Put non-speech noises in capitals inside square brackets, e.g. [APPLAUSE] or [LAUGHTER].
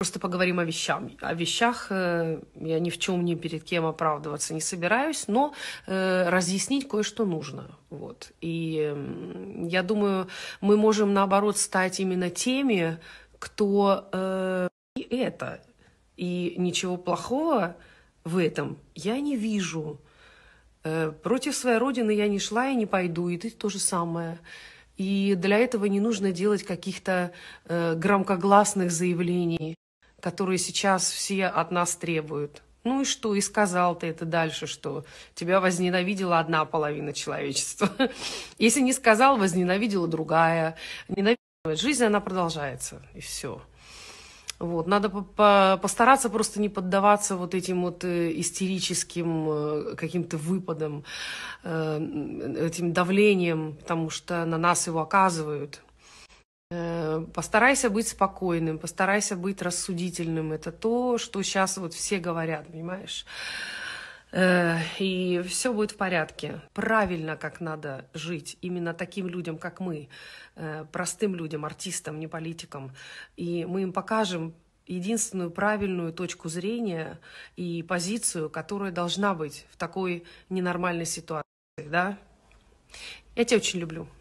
Просто поговорим о вещах. О вещах э, я ни в чем ни перед кем оправдываться не собираюсь, но э, разъяснить кое-что нужно. Вот. И э, я думаю, мы можем наоборот стать именно теми, кто э, это. И ничего плохого в этом я не вижу. Э, против своей родины я не шла и не пойду, и ты то же самое. И для этого не нужно делать каких-то э, громкогласных заявлений которые сейчас все от нас требуют. Ну и что? И сказал ты это дальше, что тебя возненавидела одна половина человечества. [LAUGHS] Если не сказал, возненавидела другая. Ненавидела. Жизнь, она продолжается, и все. Вот, надо постараться просто не поддаваться вот этим вот э, истерическим э, каким-то выпадам, э, этим давлением, потому что на нас его оказывают. Э, постарайся быть спокойным, постарайся быть рассудительным. Это то, что сейчас вот все говорят, понимаешь? Э, и все будет в порядке. Правильно, как надо жить. Именно таким людям, как мы, э, простым людям, артистам, не политикам. И мы им покажем единственную правильную точку зрения и позицию, которая должна быть в такой ненормальной ситуации. Да? Я тебя очень люблю.